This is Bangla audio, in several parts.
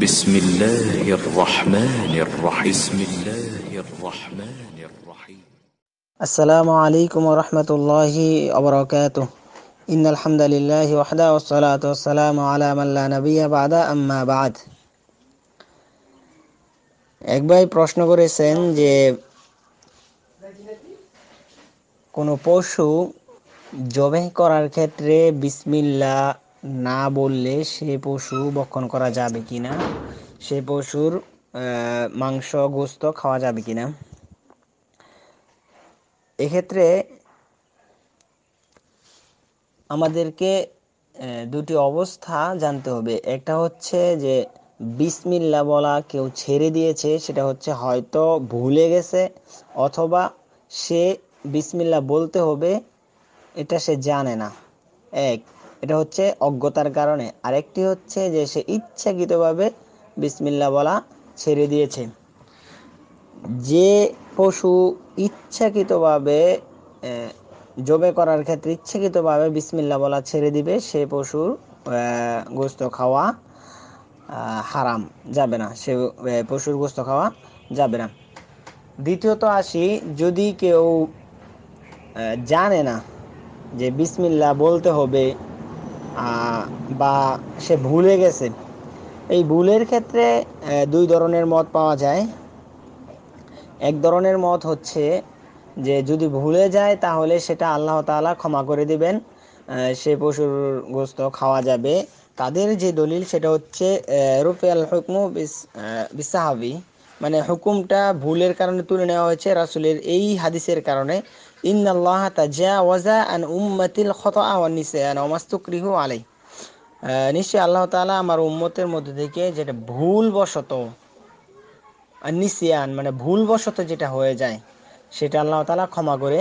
بسم الله الرحمن الرحيم بسم الله الرحمن الرحيم السلام عليكم ورحمة الله وبركاته إن الحمد لله وحده والصلاة والسلام على من لا نبي بعد أما بعد এক ভাই প্রশ্ন করেছেন যে কোনো পশু জবে করার ক্ষেত্রে বিসমিল্লা না বললে সে পশু বক্ষণ করা যাবে কি না সে পশুর মাংস গোস্ত খাওয়া যাবে কি না এক্ষেত্রে আমাদেরকে দুটি অবস্থা জানতে হবে একটা হচ্ছে যে বিসমিল্লা বলা কেউ ছেড়ে দিয়েছে সেটা হচ্ছে হয়তো ভুলে গেছে অথবা সে বিসমিল্লা বলতে হবে এটা সে জানে না এক এটা হচ্ছে অজ্ঞতার কারণে আরেকটি হচ্ছে যে সে ইচ্ছাকৃতভাবে বিসমিল্লা বলা ছেড়ে দিয়েছে যে পশু ইচ্ছাকৃতভাবে জবে করার ক্ষেত্রে ইচ্ছাকৃতভাবে বিসমিল্লা বলা ছেড়ে দিবে সে পশুর গোস্ত খাওয়া হারাম যাবে না সে পশুর গোস্ত খাওয়া যাবে না দ্বিতীয়ত আসি যদি কেউ জানে না যে বিসমিল্লা বলতে হবে বা সে ভুলে গেছে এই ভুলের ক্ষেত্রে দুই ধরনের মত পাওয়া যায় এক ধরনের মত হচ্ছে যে যদি ভুলে যায় তাহলে সেটা আল্লাহ তালা ক্ষমা করে দিবেন সে পশুর গোস্ত খাওয়া যাবে তাদের যে দলিল সেটা হচ্ছে রুফিয়াল হুকমু বিসাহাবি মানে হুকুমটা ভুলের কারণে তুলে নেওয়া হয়েছে রাসুলের এই হাদিসের কারণে ইন্নাল্লাহ তাজা ওয়াজা আন উম্মাতিল খত আওয়ার নিচে নমাস্তুকৃহ আলাই নিশ্চয়ই আল্লাহ তালা আমার উম্মতের মধ্যে থেকে যেটা ভুলবশত নিসিয়ান মানে ভুলবশত যেটা হয়ে যায় সেটা আল্লাহ তালা ক্ষমা করে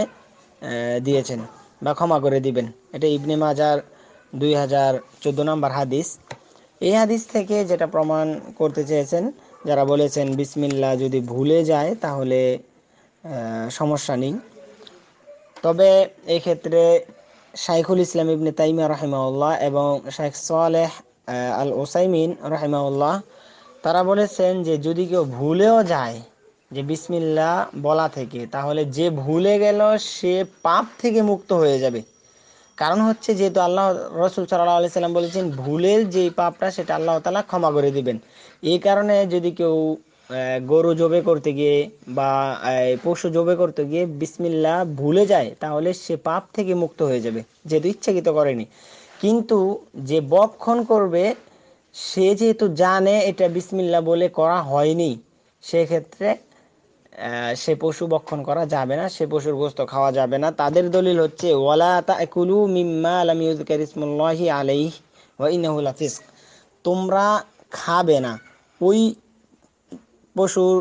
দিয়েছেন বা ক্ষমা করে দিবেন এটা ইবনে মাজার দুই হাজার চোদ্দ নম্বর হাদিস এই হাদিস থেকে যেটা প্রমাণ করতে চেয়েছেন যারা বলেছেন বিসমিল্লা যদি ভুলে যায় তাহলে সমস্যা নেই তবে এক্ষেত্রে শাইখুল ইসলাম ইবনে তাইমা রাহিমাউল্লাহ এবং শাইখ সোয়ালেহ আল ওসাইমিন রাহিমাউল্লাহ তারা বলেছেন যে যদি কেউ ভুলেও যায় যে বিসমিল্লা বলা থেকে তাহলে যে ভুলে গেল সে পাপ থেকে মুক্ত হয়ে যাবে কারণ হচ্ছে যেহেতু আল্লাহ রসুল সাল্লাহ আলি সাল্লাম বলেছেন ভুলের যে পাপটা সেটা আল্লাহ তালা ক্ষমা করে দিবেন এই কারণে যদি কেউ গরু জবে করতে গিয়ে বা পশু জবে করতে গিয়ে বিসমিল্লা ভুলে যায় তাহলে সে পাপ থেকে মুক্ত হয়ে যাবে যেহেতু ইচ্ছাকৃত করেনি কিন্তু যে বক্ষণ করবে সে যেহেতু জানে এটা বিসমিল্লা বলে করা হয়নি সেক্ষেত্রে সে পশু বক্ষণ করা যাবে না সে পশুর গোস্ত খাওয়া যাবে না তাদের দলিল হচ্ছে ওয়ালা তোমরা খাবে না ওই পশুর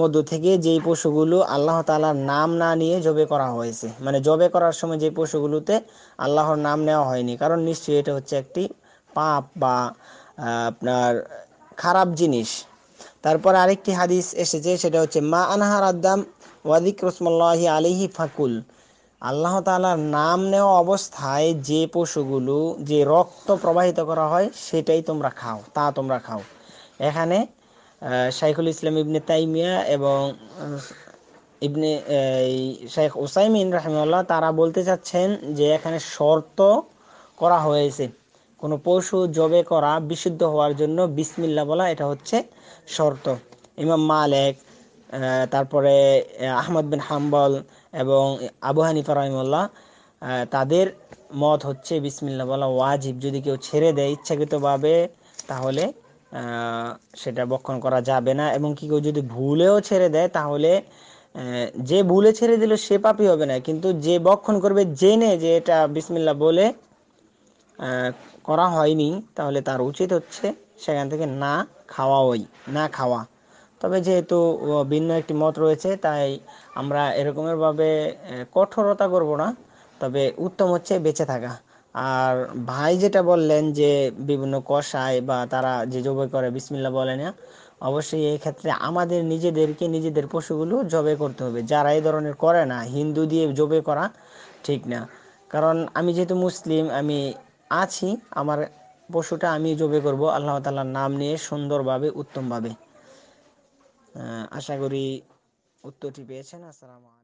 মধ্য থেকে যেই পশুগুলো আল্লাহ তালার নাম না নিয়ে জবে করা হয়েছে মানে জবে করার সময় যে পশুগুলোতে আল্লাহর নাম নেওয়া হয়নি কারণ নিশ্চয়ই এটা হচ্ছে একটি পাপ বা আপনার খারাপ জিনিস তারপর আরেকটি হাদিস এসেছে সেটা হচ্ছে মা আনহার আদাম ওয়াদিক রসমল্লাহি আলিহি ফাকুল আল্লাহ তালার নাম নেওয়া অবস্থায় যে পশুগুলো যে রক্ত প্রবাহিত করা হয় সেটাই তোমরা খাও তা তোমরা খাও এখানে শাইখুল ইসলাম ইবনে তাইমিয়া এবং ইবনে শেখ ওসাইমিন রাহমাল্লাহ তারা বলতে চাচ্ছেন যে এখানে শর্ত করা হয়েছে কোনো পশু জবে করা বিশুদ্ধ হওয়ার জন্য বিসমিল্লা বলা এটা হচ্ছে শর্ত ইমাম মালেক তারপরে আহমদ বিন হাম্বল এবং আবু হানিফা রহিমুল্লাহ তাদের মত হচ্ছে বিসমিল্লা বলা ওয়াজিব যদি কেউ ছেড়ে দেয় ইচ্ছাকৃতভাবে তাহলে সেটা বক্ষণ করা যাবে না এবং কি কেউ যদি ভুলেও ছেড়ে দেয় তাহলে যে ভুলে ছেড়ে দিল সে পাপি হবে না কিন্তু যে বক্ষণ করবে জেনে যে এটা বিসমিল্লা বলে করা হয়নি তাহলে তার উচিত হচ্ছে সেখান থেকে না খাওয়া ওই না খাওয়া তবে যেহেতু ভিন্ন একটি মত রয়েছে তাই আমরা এরকমেরভাবে কঠোরতা করব না তবে উত্তম হচ্ছে বেঁচে থাকা আর ভাই যেটা বললেন যে বিভিন্ন কষায় বা তারা যে জবাই করে বিসমিল্লা বলে না অবশ্যই এই ক্ষেত্রে আমাদের নিজেদেরকে নিজেদের পশুগুলো জবে করতে হবে যারা এই ধরনের করে না হিন্দু দিয়ে জবে করা ঠিক না কারণ আমি যেহেতু মুসলিম আমি আছি আমার পশুটা আমি জবে করব আল্লাহ তালার নাম নিয়ে সুন্দরভাবে উত্তমভাবে আশা করি উত্তরটি পেয়েছেন আসসালামু